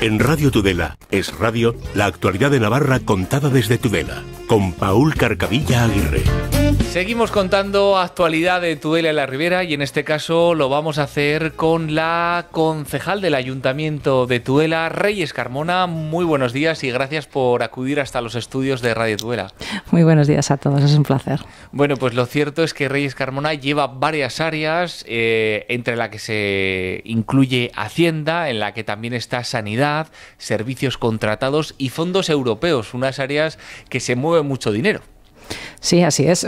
En Radio Tudela, es radio, la actualidad de Navarra contada desde Tudela, con Paul Carcavilla Aguirre. Seguimos contando actualidad de Tudela en la Ribera y en este caso lo vamos a hacer con la concejal del Ayuntamiento de Tudela, Reyes Carmona. Muy buenos días y gracias por acudir hasta los estudios de Radio Tudela. Muy buenos días a todos, es un placer. Bueno, pues lo cierto es que Reyes Carmona lleva varias áreas, eh, entre las que se incluye Hacienda, en la que también está Sanidad, servicios contratados y fondos europeos, unas áreas que se mueve mucho dinero. Sí, así es.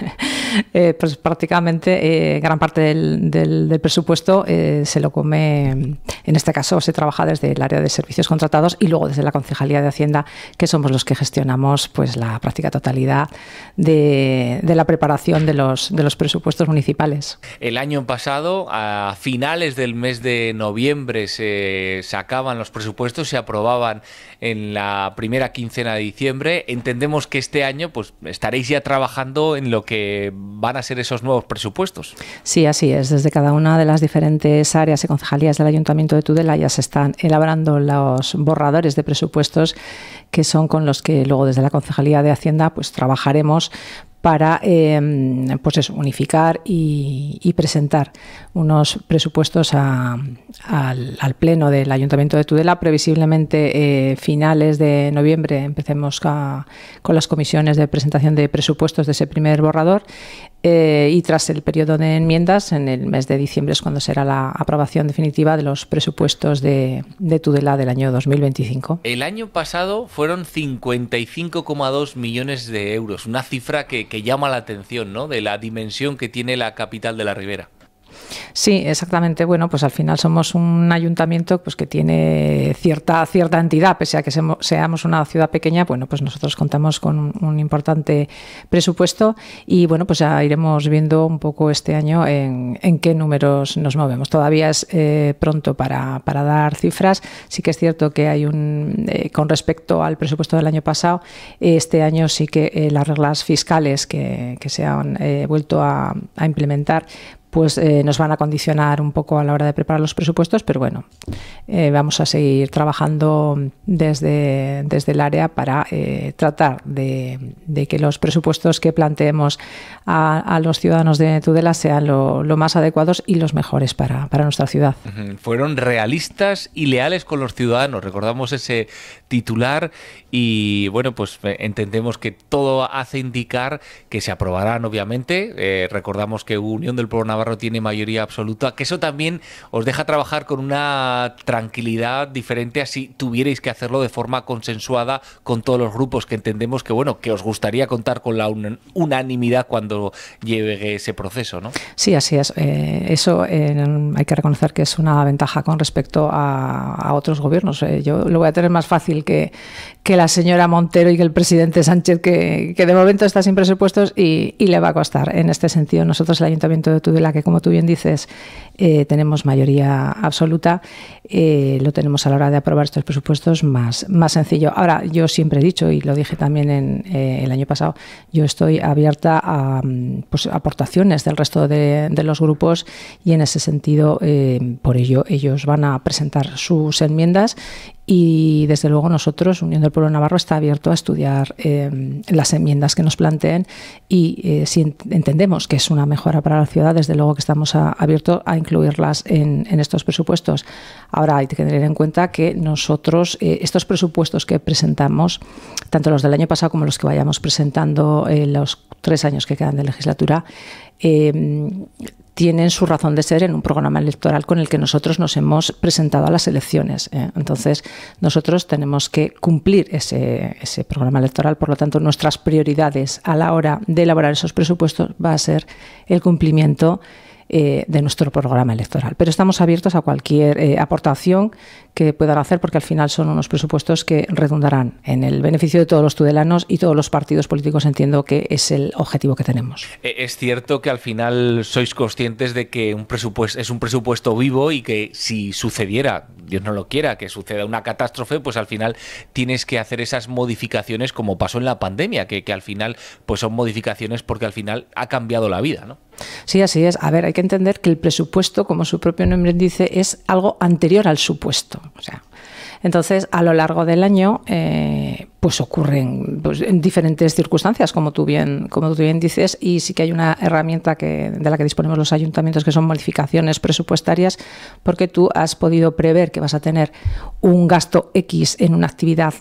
Eh, pues prácticamente eh, gran parte del, presupuesto eh, se lo come, en este caso se trabaja desde el área de servicios contratados y luego desde la Concejalía de Hacienda, que somos los que gestionamos pues la práctica totalidad de, la preparación de los, de los presupuestos municipales. El año pasado, a finales del mes de noviembre, se sacaban los presupuestos, se aprobaban en la primera quincena de diciembre. Entendemos que este año pues estaréis ya trabajando en lo que van a ser esos nuevos presupuestos. Sí, así es. Desde cada una de las diferentes áreas y concejalías del Ayuntamiento de Tudela ya se están elaborando los borradores de presupuestos que son con los que luego desde la Concejalía de Hacienda pues trabajaremos para em, pues unificar y, presentar unos presupuestos al, Pleno del Ayuntamiento de Tudela, previsiblemente eh, finales de noviembre empecemos con las comisiones de presentación de presupuestos de ese primer borrador eh, y tras el periodo de enmiendas, en el mes de diciembre es cuando será la aprobación definitiva de los presupuestos de, Tudela del año 2025. El año pasado fueron 55,2 millones de euros, una cifra que, que llama la atención, ¿no? De la dimensión que tiene la capital de la Ribera. Sí, exactamente. Bueno, pues al final somos un ayuntamiento pues, que tiene cierta, cierta entidad, pese a que seamos una ciudad pequeña, bueno, pues nosotros contamos con un importante presupuesto y bueno, pues ya iremos viendo un poco este año en, en qué números nos movemos. Todavía es eh, pronto para, dar cifras. Sí que es cierto que hay un, eh, con respecto al presupuesto del año pasado, este año sí que eh, las reglas fiscales que, se han vuelto a implementar, pues eh, nos van a condicionar un poco a la hora de preparar los presupuestos, pero bueno, eh, vamos a seguir trabajando desde, desde el área para eh, tratar de, que los presupuestos que planteemos a, los ciudadanos de Tudela sean lo, más adecuados y los mejores para, nuestra ciudad. Fueron realistas y leales con los ciudadanos, recordamos ese titular y bueno, pues entendemos que todo hace indicar que se aprobarán, obviamente, recordamos que Unión del Pueblo Navarro tiene mayoría absoluta, que eso también os deja trabajar con una tranquilidad diferente a si tuvierais que hacerlo de forma consensuada con todos los grupos, que entendemos que, bueno, que os gustaría contar con la unanimidad cuando llegue ese proceso, ¿no? Sí, así es. Eh, eso eh, hay que reconocer que es una ventaja con respecto a, otros gobiernos. Eh, yo lo voy a tener más fácil que, que la señora Montero y que el presidente Sánchez, que, de momento está sin presupuestos y, y, le va a costar. En este sentido, nosotros, el Ayuntamiento de Tudela, que, como tú bien dices, eh, tenemos mayoría absoluta, eh, lo tenemos a la hora de aprobar estos presupuestos más, más sencillo. Ahora, yo siempre he dicho, y lo dije también en, eh, el año pasado, yo estoy abierta a mm, pues, aportaciones del resto de, los grupos y en ese sentido, por ello, ellos van a presentar sus enmiendas y desde luego nosotros, Unión del Pueblo Navarro, está abierto a estudiar eh, las enmiendas que nos planteen y eh, si entendemos que es una mejora para la ciudad, desde luego que estamos abiertos a incluirlas en, estos presupuestos. Ahora hay que tener en cuenta que nosotros, eh, estos presupuestos que presentamos, tanto los del año pasado como los que vayamos presentando en los tres años que quedan de legislatura, tienen su razón de ser en un programa electoral con el que nosotros nos hemos presentado a las elecciones. ¿eh? Entonces, nosotros tenemos que cumplir ese, programa electoral. Por lo tanto, nuestras prioridades a la hora de elaborar esos presupuestos va a ser el cumplimiento eh, de nuestro programa electoral. Pero estamos abiertos a cualquier eh, aportación que puedan hacer, porque al final son unos presupuestos que redundarán en el beneficio de todos los tudelanos y todos los partidos políticos. Entiendo que es el objetivo que tenemos. Eh, es cierto que al final sois conscientes de que un presupuesto es un presupuesto vivo y que si sucediera, Dios no lo quiera, que suceda una catástrofe, pues al final tienes que hacer esas modificaciones como pasó en la pandemia, que, al final pues son modificaciones porque al final ha cambiado la vida, ¿no? Sí, así es. A ver, hay que entender que el presupuesto, como su propio nombre dice, es algo anterior al supuesto entonces, a lo largo del año, eh, pues ocurren pues, diferentes circunstancias, como tú, bien, como tú bien dices, y sí que hay una herramienta de la que disponemos los ayuntamientos, que son modificaciones presupuestarias, porque tú has podido prever que vas a tener un gasto X en una actividad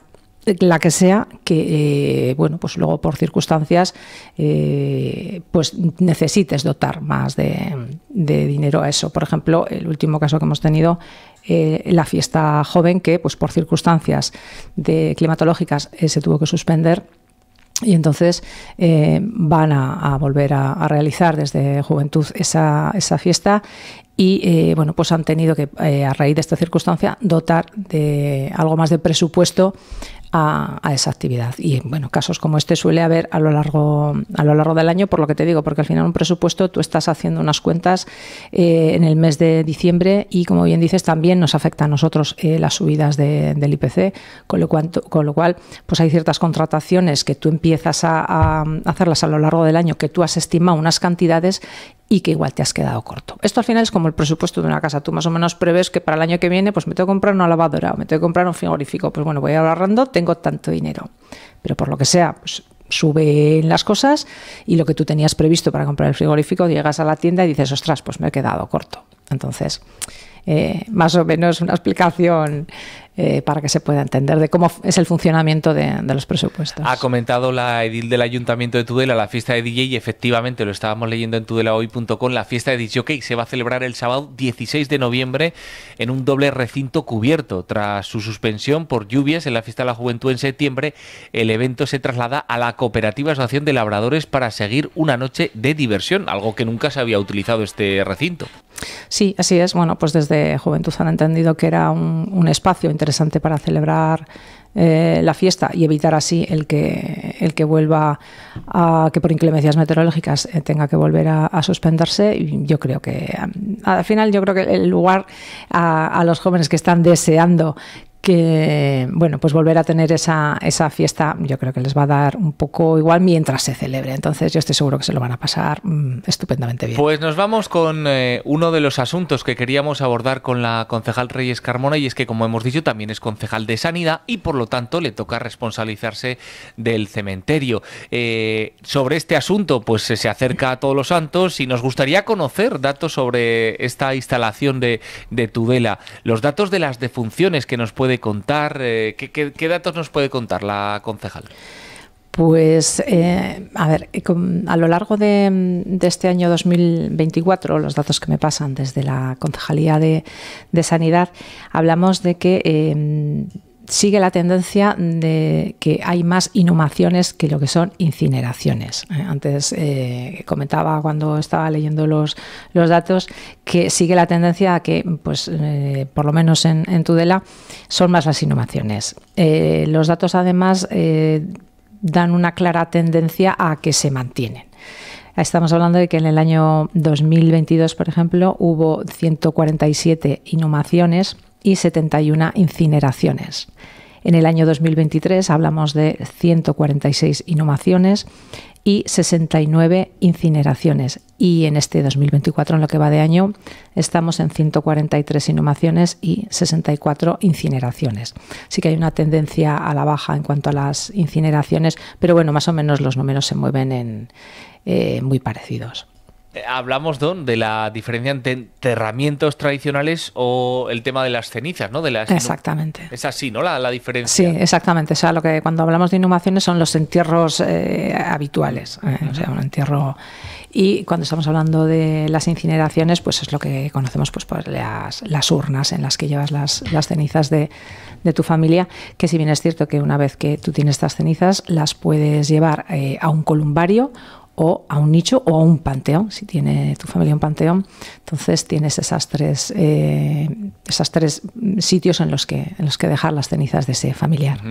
eh, la que sea, que eh, bueno, pues luego por circunstancias pues necesites dotar más de, dinero a eso. Por ejemplo, el último caso que hemos tenido eh, la fiesta joven que, pues por circunstancias de climatológicas, eh, se tuvo que suspender. Y entonces eh, van a, volver a, a, realizar desde Juventud esa, esa fiesta y eh, bueno, pues han tenido que, eh, a raíz de esta circunstancia, dotar de algo más de presupuesto a, esa actividad. Y bueno, casos como este suele haber a lo largo, a lo largo del año, por lo que te digo, porque al final un presupuesto tú estás haciendo unas cuentas eh, en el mes de diciembre y como bien dices, también nos afecta a nosotros las subidas del IPC, con lo, cual, con lo cual, pues hay ciertas contrataciones que tú empiezas a, hacerlas a lo largo del año, que tú has estimado unas cantidades y que igual te has quedado corto. Esto al final es como el presupuesto de una casa. Tú más o menos prevés que para el año que viene, pues me tengo que comprar una lavadora o me tengo que comprar un frigorífico. Pues bueno, voy ahorrando, tengo tanto dinero. Pero por lo que sea, pues suben las cosas y lo que tú tenías previsto para comprar el frigorífico, llegas a la tienda y dices, ostras, pues me he quedado corto. Entonces, eh, más o menos una explicación eh, para que se pueda entender de cómo es el funcionamiento de, los presupuestos. Ha comentado la edil del Ayuntamiento de Tudela la fiesta de DJ y efectivamente lo estábamos leyendo en tudelahoy.com, la fiesta de DJ se va a celebrar el sábado 16 de noviembre en un doble recinto cubierto. Tras su suspensión por lluvias en la fiesta de la juventud en septiembre, el evento se traslada a la Cooperativa Asociación de Labradores para seguir una noche de diversión, algo que nunca se había utilizado este recinto. Sí, así es. Bueno, pues desde Juventud han entendido que era un, espacio interesante para celebrar eh, la fiesta y evitar así el que, el que vuelva a que por inclemencias meteorológicas eh, tenga que volver a, suspenderse. suspenderse. Yo creo que mm, al final yo creo que el lugar a los jóvenes que están deseando que, bueno, pues volver a tener esa, esa fiesta yo creo que les va a dar un poco igual mientras se celebre. Entonces yo estoy seguro que se lo van a pasar mm, estupendamente bien. Pues nos vamos con eh, uno de los asuntos que queríamos abordar con la concejal Reyes Carmona y es que, como hemos dicho, también es concejal de Sanidad y por lo tanto le toca responsabilizarse del cementerio. Eh, sobre este asunto, pues eh, se acerca a todos los santos y nos gustaría conocer datos sobre esta instalación de, de Tudela, los datos de las defunciones que nos puede contar? Eh, ¿qué, datos nos puede contar la concejal? Pues, eh, a ver, eh, a lo largo de, mm, este año 2024, los datos que me pasan desde la Concejalía de, Sanidad, hablamos de que sigue la tendencia de que hay más inhumaciones que lo que son incineraciones. ¿eh? Antes eh, comentaba cuando estaba leyendo los, datos que sigue la tendencia a que, pues, eh, por lo menos en, Tudela, son más las inhumaciones. los datos además dan una clara tendencia a que se mantienen. Estamos hablando de que en el año 2022, por ejemplo, hubo 147 inhumaciones y 71 incineraciones. En el año 2023 hablamos de 146 inhumaciones y 69 incineraciones. Y en este 2024, en lo que va de año, estamos en 143 inhumaciones y 64 incineraciones. Sí que hay una tendencia a la baja en cuanto a las incineraciones, pero bueno, más o menos los números se mueven en, eh, muy parecidos. Eh, hablamos, Don, de la diferencia entre enterramientos tradicionales o el tema de las cenizas, ¿no? exactamente. Es así, ¿no? La, diferencia. Sí, exactamente. O sea, lo que cuando hablamos de inhumaciones son los entierros eh, habituales. Eh, o sea, un entierro. Y cuando estamos hablando de las incineraciones, pues es lo que conocemos pues, por las, urnas en las que llevas las, cenizas de, tu familia. Que si bien es cierto que una vez que tú tienes estas cenizas, las puedes llevar a un columbario o a un nicho o a un panteón, si tiene tu familia un panteón, entonces tienes esas tres, eh, esas tres sitios en los, que, en los que dejar las cenizas de ese familiar.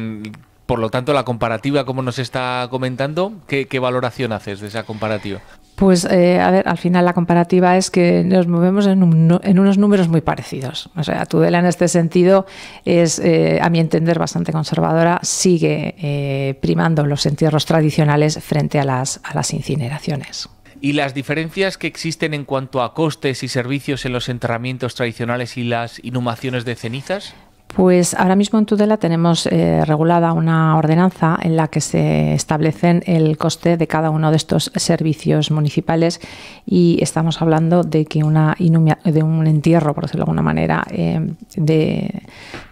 Por lo tanto, la comparativa, como nos está comentando, ¿qué, valoración haces de esa comparativa? Pues, eh, a ver, al final la comparativa es que nos movemos en, unos números muy parecidos. O sea, Tudela en este sentido es, eh, a mi entender, bastante conservadora, sigue eh, primando los entierros tradicionales frente a las, a las incineraciones y las diferencias que existen en cuanto a costes y servicios en los enterramientos tradicionales y las inhumaciones de cenizas? Pues ahora mismo en Tudela tenemos eh, regulada una ordenanza en la que se establecen el coste de cada uno de estos servicios municipales y estamos hablando de que una de un entierro, por decirlo de alguna manera, eh, de,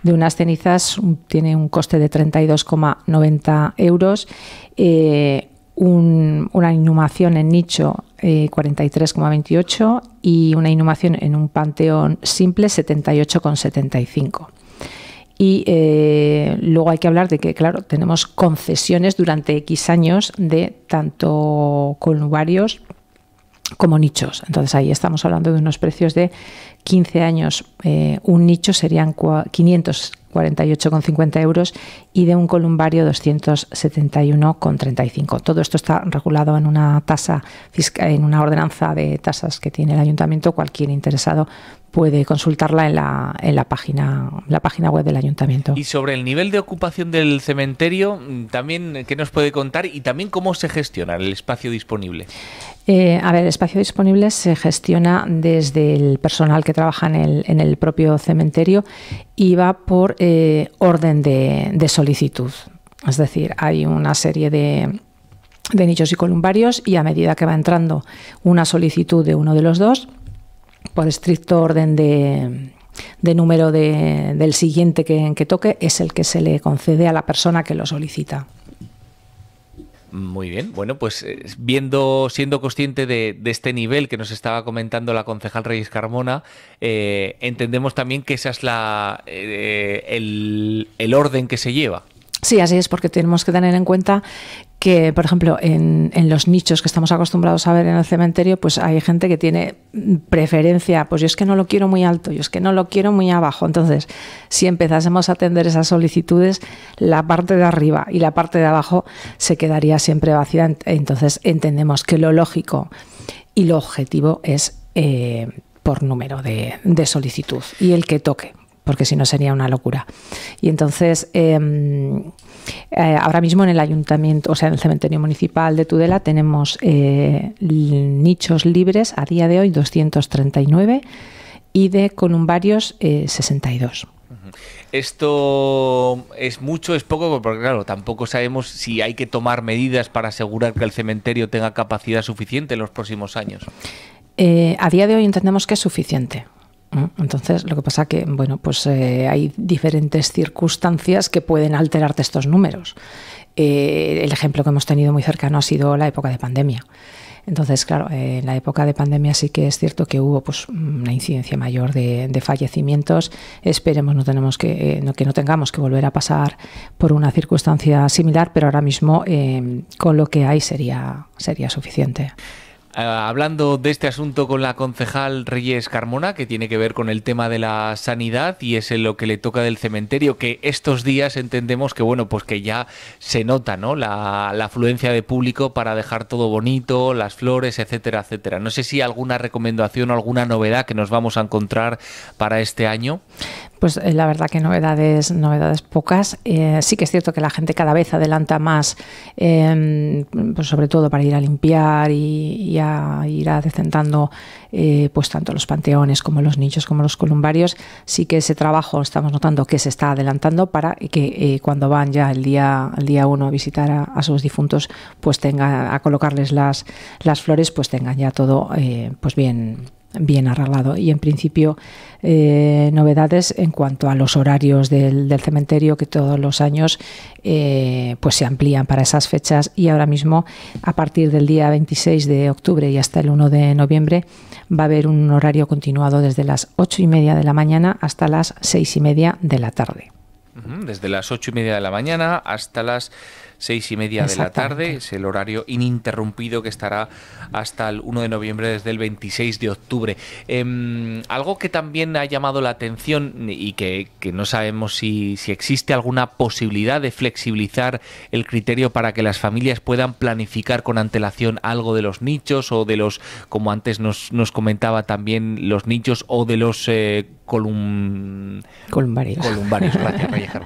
unas cenizas tiene un coste de 32,90 euros. Eh, una inhumación en nicho 43,28 y una inhumación en un panteón simple 78,75. Y eh, luego hay que hablar de que, claro, tenemos concesiones durante X años de tanto columbarios como nichos. Entonces ahí estamos hablando de unos precios de 15 años. Eh, un nicho serían 548,50 euros y de un columbario 271,35. Todo esto está regulado en una tasa en una ordenanza de tasas que tiene el ayuntamiento. Cualquier interesado puede consultarla en la, en la página la página web del ayuntamiento. Y sobre el nivel de ocupación del cementerio, también qué nos puede contar y también cómo se gestiona el espacio disponible. Eh, a ver, el espacio disponible se gestiona desde el personal que trabaja en el, en el propio cementerio y va por eh, orden de, de solicitud. Es decir, hay una serie de, de nichos y columbarios y a medida que va entrando una solicitud de uno de los dos, por estricto orden de, número del siguiente que, que toque, es el que se le concede a la persona que lo solicita. Muy bien, bueno, pues eh, viendo, siendo consciente de, este nivel que nos estaba comentando la concejal Reyes Carmona, eh, entendemos también que esa es la eh, el, orden que se lleva. Sí, así es, porque tenemos que tener en cuenta que, por ejemplo, en, los nichos que estamos acostumbrados a ver en el cementerio, pues hay gente que tiene preferencia, pues yo es que no lo quiero muy alto, yo es que no lo quiero muy abajo. Entonces, si empezásemos a atender esas solicitudes, la parte de arriba y la parte de abajo se quedaría siempre vacía. Entonces, entendemos que lo lógico y lo objetivo es eh, por número de solicitud y el que toque porque si no sería una locura. Y entonces, em, eh, ahora mismo en el ayuntamiento, o sea, en el cementerio municipal de Tudela tenemos eh, nichos libres a día de hoy 239 y de varios, 62. Eh, Esto es mucho, es poco, porque claro, tampoco sabemos si hay que tomar medidas para asegurar que el cementerio tenga capacidad suficiente en los próximos años. a día de hoy entendemos que es suficiente. Entonces, lo que pasa que, bueno, pues eh, hay diferentes circunstancias que pueden alterarte estos números. Eh, el ejemplo que hemos tenido muy cercano ha sido la época de pandemia. Entonces, claro, eh, en la época de pandemia sí que es cierto que hubo pues, una incidencia mayor de, fallecimientos. Esperemos no tenemos que, no, que no tengamos que volver a pasar por una circunstancia similar, pero ahora mismo con lo que hay sería, sería suficiente. Eh, hablando de este asunto con la concejal Reyes Carmona, que tiene que ver con el tema de la sanidad y es en lo que le toca del cementerio, que estos días entendemos que bueno, pues que ya se nota, ¿no? La, afluencia de público para dejar todo bonito, las flores, etcétera, etcétera. No sé si alguna recomendación o alguna novedad que nos vamos a encontrar para este año. Pues eh, la verdad que novedades, novedades pocas. Eh, sí que es cierto que la gente cada vez adelanta más, em, pues sobre todo para ir a limpiar y, y a ir irá decentando eh, pues tanto los panteones como los nichos como los columbarios. Sí que ese trabajo estamos notando que se está adelantando para que eh, cuando van ya el día, el día uno a visitar a, sus difuntos, pues tenga a colocarles las, las flores, pues tengan ya todo eh, pues bien bien arreglado. Y en principio, eh, novedades en cuanto a los horarios del, cementerio que todos los años eh, pues se amplían para esas fechas y ahora mismo a partir del día 26 de octubre y hasta el 1 de noviembre va a haber un horario continuado desde las 8 y media de la mañana hasta las 6 y media de la tarde. Desde las 8 y media de la mañana hasta las seis y media de la tarde. Es el horario ininterrumpido que estará hasta el 1 de noviembre, desde el 26 de octubre. Em, algo que también ha llamado la atención y que, no sabemos si, existe alguna posibilidad de flexibilizar el criterio para que las familias puedan planificar con antelación algo de los nichos o de los, como antes nos, nos comentaba también, los nichos o de los eh, columbarios. gracias,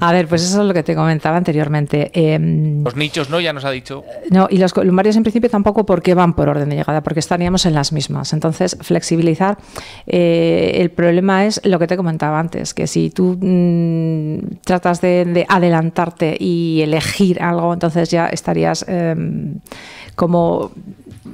a ver, pues eso es lo que te comentaba anteriormente. Em, los nichos no, ya nos ha dicho. Eh, no, y los columbarios en principio tampoco porque van por orden de llegada, porque estaríamos en las mismas. Entonces, flexibilizar, eh, el problema es lo que te comentaba antes, que si tú mm, tratas de, adelantarte y elegir algo, entonces ya estarías em, como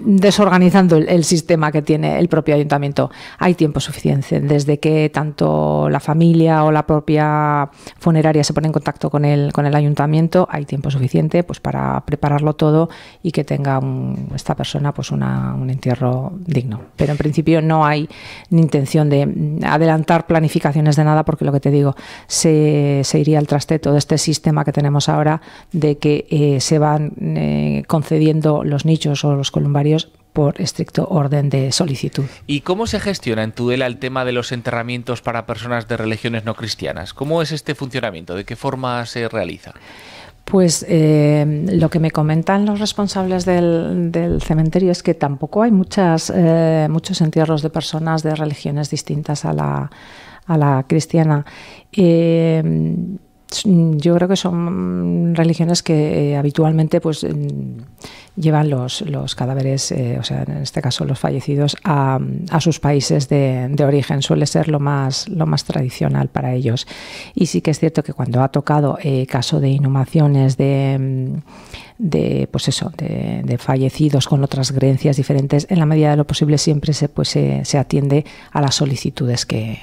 desorganizando el, sistema que tiene el propio ayuntamiento. Hay tiempo suficiente desde que tanto la familia o la propia funeraria se pone en contacto con el, con el ayuntamiento, hay tiempo suficiente pues, para prepararlo todo y que tenga esta persona pues, un entierro digno. Pero en principio no hay ni intención de adelantar planificaciones de nada porque lo que te digo, se, se iría al traste todo este sistema que tenemos ahora de que eh, se van eh, concediendo los nichos o los columbarios por estricto orden de solicitud. ¿Y cómo se gestiona en Tudela el tema de los enterramientos para personas de religiones no cristianas? ¿Cómo es este funcionamiento? ¿De qué forma se realiza? Pues eh, lo que me comentan los responsables del, cementerio es que tampoco hay muchas, eh, muchos entierros de personas de religiones distintas a la, a la cristiana. Eh, yo creo que son religiones que eh, habitualmente pues llevan los, cadáveres, eh, o sea, en este caso los fallecidos, a, sus países de, origen. Suele ser lo más, tradicional para ellos. Y sí que es cierto que cuando ha tocado eh, caso de inhumaciones, de, pues eso, de, fallecidos con otras creencias diferentes, en la medida de lo posible siempre se, pues, atiende a las solicitudes que,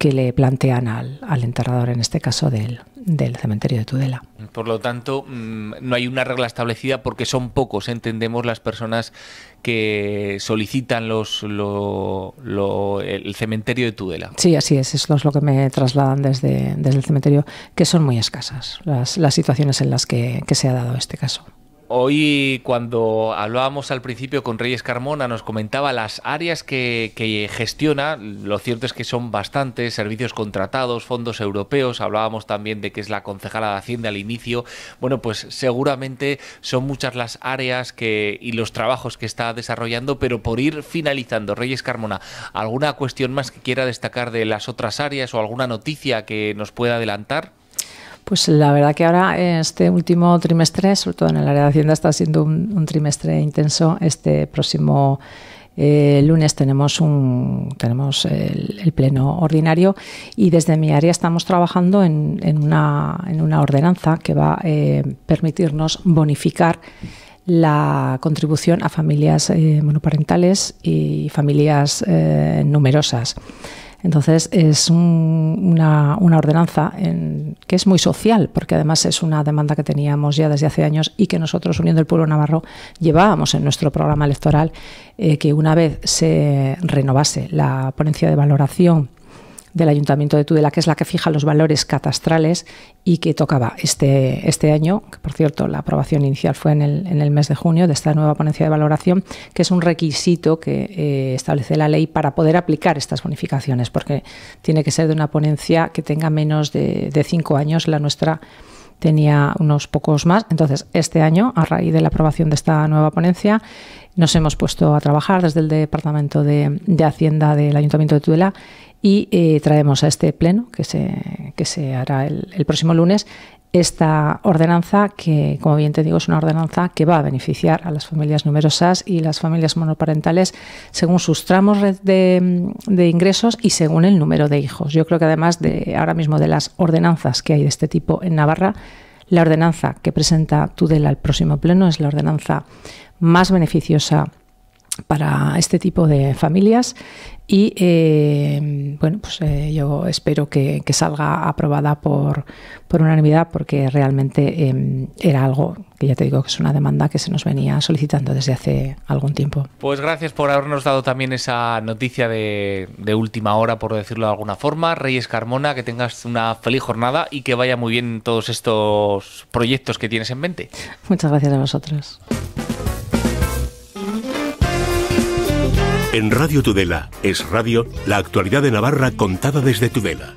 le plantean al, al enterrador, en este caso de él del cementerio de Tudela. Por lo tanto, mm, no hay una regla establecida porque son pocos, entendemos, las personas que solicitan los, el cementerio de Tudela. Sí, así es, eso es lo que me trasladan desde, desde el cementerio, que son muy escasas las, situaciones en las que se ha dado este caso. Hoy, cuando hablábamos al principio con Reyes Carmona, nos comentaba las áreas que, gestiona. Lo cierto es que son bastantes, servicios contratados, fondos europeos. Hablábamos también de que es la concejala de Hacienda al inicio. Bueno, pues seguramente son muchas las áreas que, y los trabajos que está desarrollando, pero por ir finalizando, Reyes Carmona, ¿alguna cuestión más que quiera destacar de las otras áreas o alguna noticia que nos pueda adelantar? Pues la verdad que ahora este último trimestre, sobre todo en el área de Hacienda, está siendo un, trimestre intenso. Este próximo eh, lunes tenemos tenemos el, pleno ordinario y desde mi área estamos trabajando en, una, ordenanza que va a eh, permitirnos bonificar la contribución a familias eh, monoparentales y familias numerosas. Entonces es una, ordenanza que es muy social, porque además es una demanda que teníamos ya desde hace años y que nosotros, Unión del Pueblo Navarro, llevábamos en nuestro programa electoral eh, que una vez se renovase la ponencia de valoración del Ayuntamiento de Tudela, que es la que fija los valores catastrales y que tocaba este, este año, que por cierto la aprobación inicial fue en el, en el mes de junio de esta nueva ponencia de valoración, que es un requisito que eh, establece la ley para poder aplicar estas bonificaciones, porque tiene que ser de una ponencia que tenga menos de, cinco años, la nuestra tenía unos pocos más. Entonces, este año, a raíz de la aprobación de esta nueva ponencia, nos hemos puesto a trabajar desde el Departamento de, de Hacienda del Ayuntamiento de Tudela y eh, traemos a este pleno, que se, se hará el, próximo lunes, esta ordenanza que, como bien te digo, es una ordenanza que va a beneficiar a las familias numerosas y las familias monoparentales según sus tramos de, mm, de, ingresos y según el número de hijos. Yo creo que además de ahora mismo de las ordenanzas que hay de este tipo en Navarra, la ordenanza que presenta Tudela al próximo pleno es la ordenanza más beneficiosa para este tipo de familias y eh, bueno pues eh, yo espero que, salga aprobada por, por, unanimidad porque realmente em, era algo que ya te digo que es una demanda que se nos venía solicitando desde hace algún tiempo pues gracias por habernos dado también esa noticia de, de última hora por decirlo de alguna forma Reyes Carmona que tengas una feliz jornada y que vaya muy bien todos estos proyectos que tienes en mente muchas gracias a vosotros En Radio Tudela, es radio, la actualidad de Navarra contada desde Tudela.